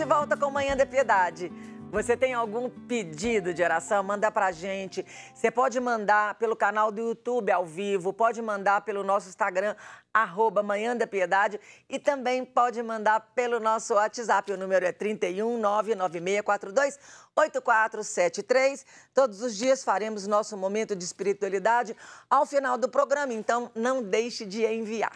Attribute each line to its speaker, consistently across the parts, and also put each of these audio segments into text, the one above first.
Speaker 1: de volta com Manhã da Piedade. Você tem algum pedido de oração? Manda pra gente. Você pode mandar pelo canal do YouTube ao vivo, pode mandar pelo nosso Instagram, arroba Manhã da Piedade, e também pode mandar pelo nosso WhatsApp. O número é 31 8473. Todos os dias faremos nosso momento de espiritualidade ao final do programa, então não deixe de enviar.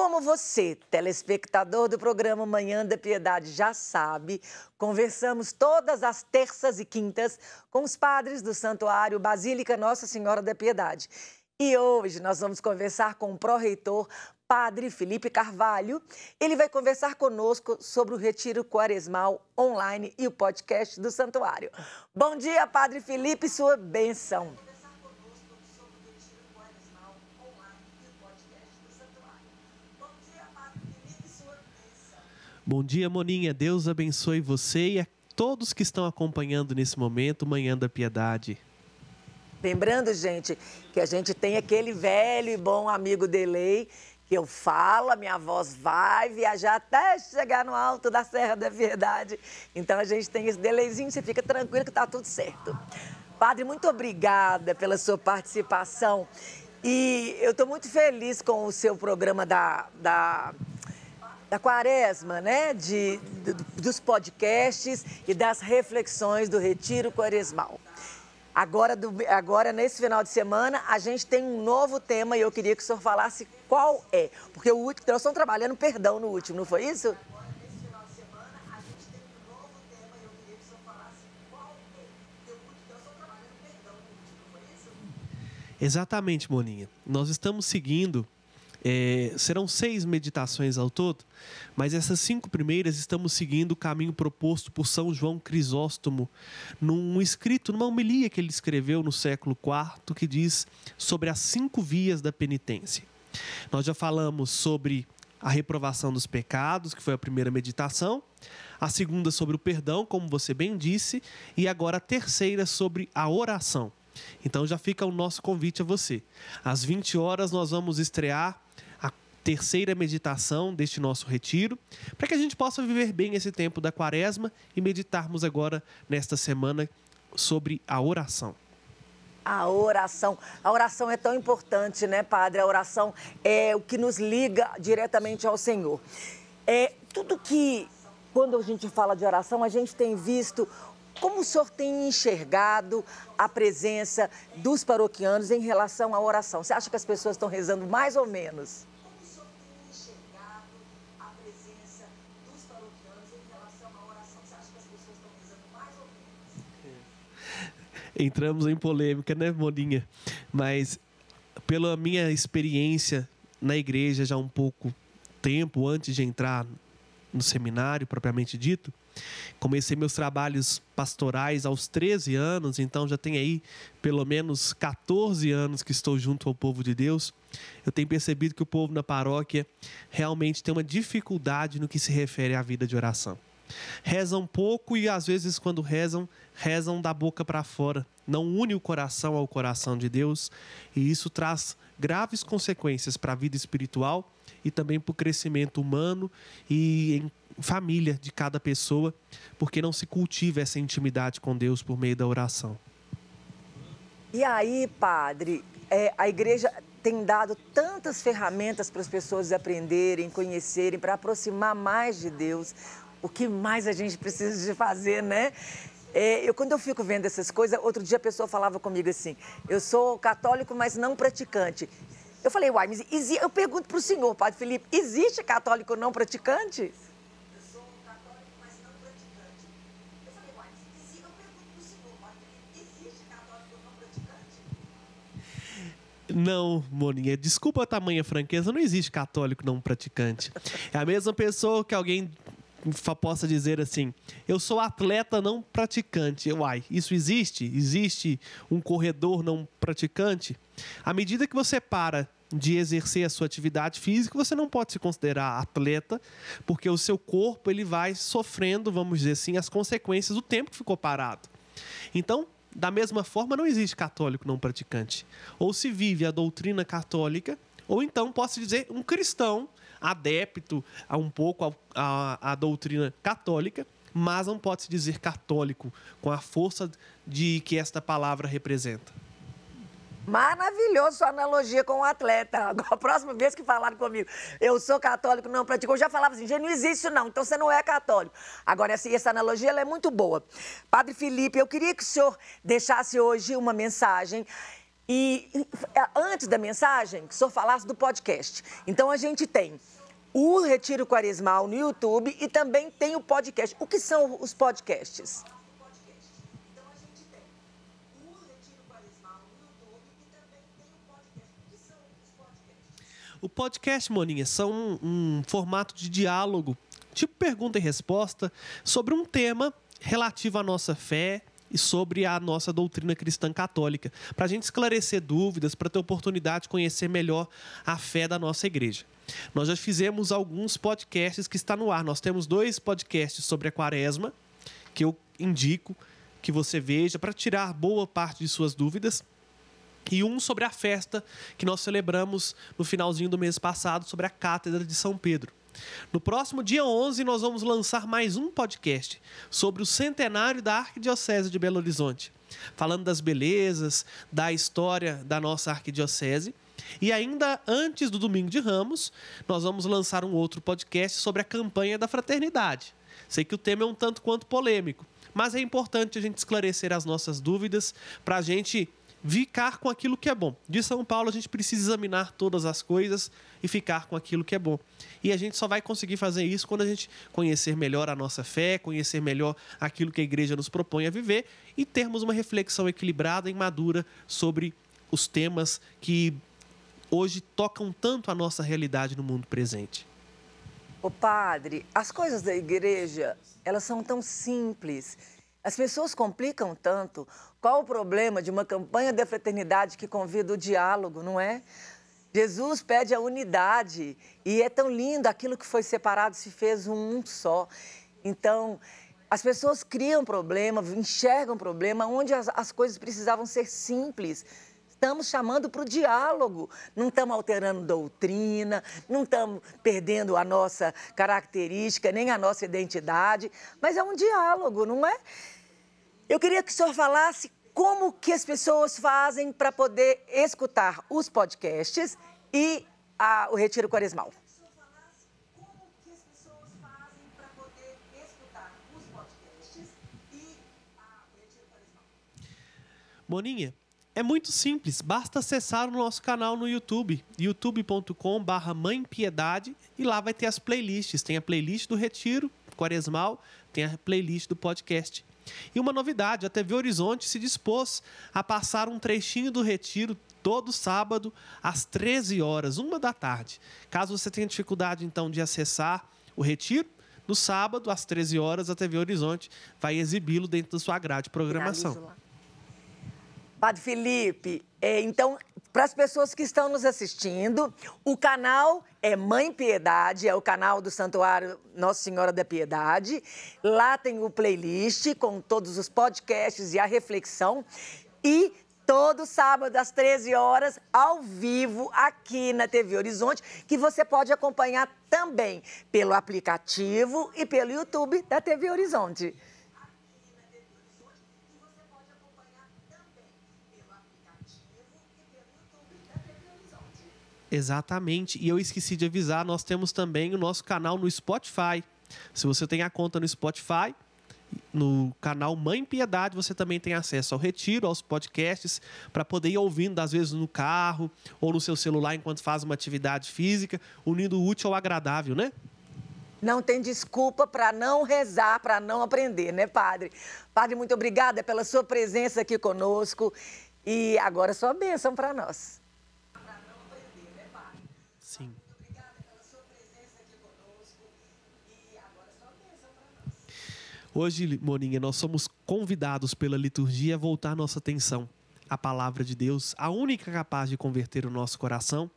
Speaker 1: Como você, telespectador do programa Manhã da Piedade, já sabe, conversamos todas as terças e quintas com os padres do Santuário Basílica Nossa Senhora da Piedade. E hoje nós vamos conversar com o pró-reitor Padre Felipe Carvalho. Ele vai conversar conosco sobre o Retiro Quaresmal online e o podcast do Santuário. Bom dia, Padre Felipe, sua benção.
Speaker 2: Bom dia, Moninha. Deus abençoe você e a todos que estão acompanhando nesse momento Manhã da Piedade.
Speaker 1: Lembrando, gente, que a gente tem aquele velho e bom amigo Delay, que eu falo, a minha voz vai viajar até chegar no alto da Serra da Verdade. Então a gente tem esse delayzinho, você fica tranquilo que tá tudo certo. Padre, muito obrigada pela sua participação. E eu estou muito feliz com o seu programa da, da da quaresma, né? De, de, dos podcasts e das reflexões do Retiro Quaresmal. Agora, do, agora, nesse final de semana, a gente tem um novo tema e eu queria que o senhor falasse qual é. Porque o último, nós estamos trabalhando perdão no último, não foi isso?
Speaker 2: Exatamente, Moninha. Nós estamos seguindo é, serão seis meditações ao todo, mas essas cinco primeiras estamos seguindo o caminho proposto por São João Crisóstomo num escrito, numa homilia que ele escreveu no século IV, que diz sobre as cinco vias da penitência. Nós já falamos sobre a reprovação dos pecados, que foi a primeira meditação, a segunda sobre o perdão, como você bem disse, e agora a terceira sobre a oração. Então já fica o nosso convite a você. Às 20 horas nós vamos estrear terceira meditação deste nosso retiro, para que a gente possa viver bem esse tempo da quaresma e meditarmos agora nesta semana sobre a oração.
Speaker 1: A oração. A oração é tão importante, né, padre? A oração é o que nos liga diretamente ao Senhor. É tudo que, quando a gente fala de oração, a gente tem visto como o senhor tem enxergado a presença dos paroquianos em relação à oração? Você acha que as pessoas estão rezando mais ou menos?
Speaker 2: entramos em polêmica, né, Molinha? Mas pela minha experiência na igreja já um pouco tempo antes de entrar no seminário propriamente dito, comecei meus trabalhos pastorais aos 13 anos, então já tem aí pelo menos 14 anos que estou junto ao povo de Deus. Eu tenho percebido que o povo na paróquia realmente tem uma dificuldade no que se refere à vida de oração. Rezam pouco e às vezes quando rezam, rezam da boca para fora. Não une o coração ao coração de Deus e isso traz graves consequências para a vida espiritual e também para o crescimento humano e em família de cada pessoa, porque não se cultiva essa intimidade com Deus por meio da oração.
Speaker 1: E aí, padre, é, a igreja tem dado tantas ferramentas para as pessoas aprenderem, conhecerem, para aproximar mais de Deus o que mais a gente precisa de fazer, né? É, eu, quando eu fico vendo essas coisas, outro dia a pessoa falava comigo assim: eu sou católico, mas não praticante. Eu falei, uai, mas eu pergunto para o senhor, Padre Felipe: existe católico não praticante?
Speaker 2: Não, Moninha, desculpa a tamanha franqueza, não existe católico não praticante. É a mesma pessoa que alguém possa dizer assim: eu sou atleta não praticante. Uai, isso existe? Existe um corredor não praticante? À medida que você para de exercer a sua atividade física, você não pode se considerar atleta, porque o seu corpo ele vai sofrendo, vamos dizer assim, as consequências do tempo que ficou parado. Então, da mesma forma, não existe católico não praticante. Ou se vive a doutrina católica, ou então posso dizer um cristão adepto a um pouco à doutrina católica, mas não pode se dizer católico com a força de que esta palavra representa.
Speaker 1: Maravilhoso sua analogia com o atleta. Agora, a próxima vez que falaram comigo, eu sou católico, não pratico, eu já falava assim, gente, não existe isso não, então você não é católico. Agora, essa, essa analogia é muito boa. Padre Felipe, eu queria que o senhor deixasse hoje uma mensagem e é, antes da mensagem, que o senhor falasse do podcast. Então a gente tem o Retiro Quaresmal no YouTube e também tem o podcast. O que são os podcasts?
Speaker 2: O podcast, Moninha, são um, um formato de diálogo, tipo pergunta e resposta, sobre um tema relativo à nossa fé, e sobre a nossa doutrina cristã católica, para a gente esclarecer dúvidas, para ter oportunidade de conhecer melhor a fé da nossa igreja. Nós já fizemos alguns podcasts que está no ar. Nós temos dois podcasts sobre a quaresma, que eu indico que você veja para tirar boa parte de suas dúvidas. E um sobre a festa que nós celebramos no finalzinho do mês passado, sobre a Cátedra de São Pedro. No próximo dia 11, nós vamos lançar mais um podcast sobre o centenário da Arquidiocese de Belo Horizonte, falando das belezas, da história da nossa Arquidiocese. E ainda antes do Domingo de Ramos, nós vamos lançar um outro podcast sobre a campanha da fraternidade. Sei que o tema é um tanto quanto polêmico, mas é importante a gente esclarecer as nossas dúvidas para a gente ficar com aquilo que é bom. De São Paulo, a gente precisa examinar todas as coisas e ficar com aquilo que é bom. E a gente só vai conseguir fazer isso quando a gente conhecer melhor a nossa fé, conhecer melhor aquilo que a igreja nos propõe a viver e termos uma reflexão equilibrada e madura sobre os temas que hoje tocam tanto a nossa realidade no mundo presente.
Speaker 1: O padre, as coisas da igreja, elas são tão simples as pessoas complicam tanto. Qual o problema de uma campanha da fraternidade que convida o diálogo, não é? Jesus pede a unidade e é tão lindo aquilo que foi separado se fez um só. Então, as pessoas criam problema, enxergam problema onde as, as coisas precisavam ser simples estamos chamando para o diálogo, não estamos alterando doutrina, não estamos perdendo a nossa característica, nem a nossa identidade, mas é um diálogo, não é? Eu queria que o senhor falasse como que as pessoas fazem para poder escutar os podcasts e a, o Retiro Quaresmal.
Speaker 2: Boninha. É muito simples, basta acessar o nosso canal no YouTube, youtubecom Mãe Piedade, e lá vai ter as playlists. Tem a playlist do Retiro Quaresmal, tem a playlist do podcast. E uma novidade: a TV Horizonte se dispôs a passar um trechinho do Retiro todo sábado às 13 horas, uma da tarde. Caso você tenha dificuldade então de acessar o Retiro, no sábado às 13 horas a TV Horizonte vai exibi-lo dentro da sua grade de programação.
Speaker 1: Padre Felipe, é, então, para as pessoas que estão nos assistindo, o canal é Mãe Piedade, é o canal do Santuário Nossa Senhora da Piedade. Lá tem o playlist com todos os podcasts e a reflexão. E todo sábado às 13 horas, ao vivo, aqui na TV Horizonte, que você pode acompanhar também pelo aplicativo e pelo YouTube da TV Horizonte.
Speaker 2: Exatamente. E eu esqueci de avisar, nós temos também o nosso canal no Spotify. Se você tem a conta no Spotify, no canal Mãe Piedade, você também tem acesso ao retiro, aos podcasts, para poder ir ouvindo, às vezes, no carro ou no seu celular enquanto faz uma atividade física, unindo o útil ao agradável, né? Não tem
Speaker 1: desculpa para não rezar, para não aprender, né, padre? Padre, muito obrigada pela sua presença aqui conosco e agora é sua bênção para nós.
Speaker 2: Sim. Hoje, Moninha, nós somos convidados pela liturgia a voltar nossa atenção à palavra de Deus, a única capaz de converter o nosso coração,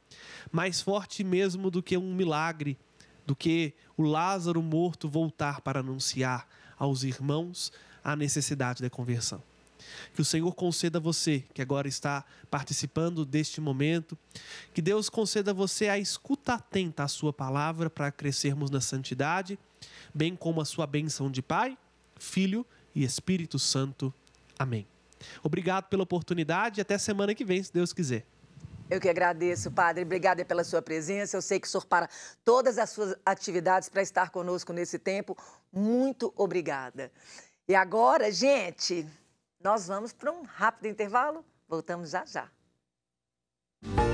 Speaker 2: mais forte mesmo do que um milagre, do que o Lázaro morto voltar para anunciar aos irmãos a necessidade da conversão. Que o Senhor conceda a você, que agora está participando deste momento, que Deus conceda a você a escuta atenta à Sua palavra para crescermos na santidade, bem como a Sua bênção de Pai, Filho e Espírito Santo. Amém. Obrigado pela oportunidade e até semana que vem, se Deus quiser.
Speaker 1: Eu que agradeço, padre. Obrigada pela sua presença. Eu sei que o senhor para todas as suas atividades para estar conosco nesse tempo. Muito obrigada. E agora, gente, nós vamos para um rápido intervalo, voltamos já já.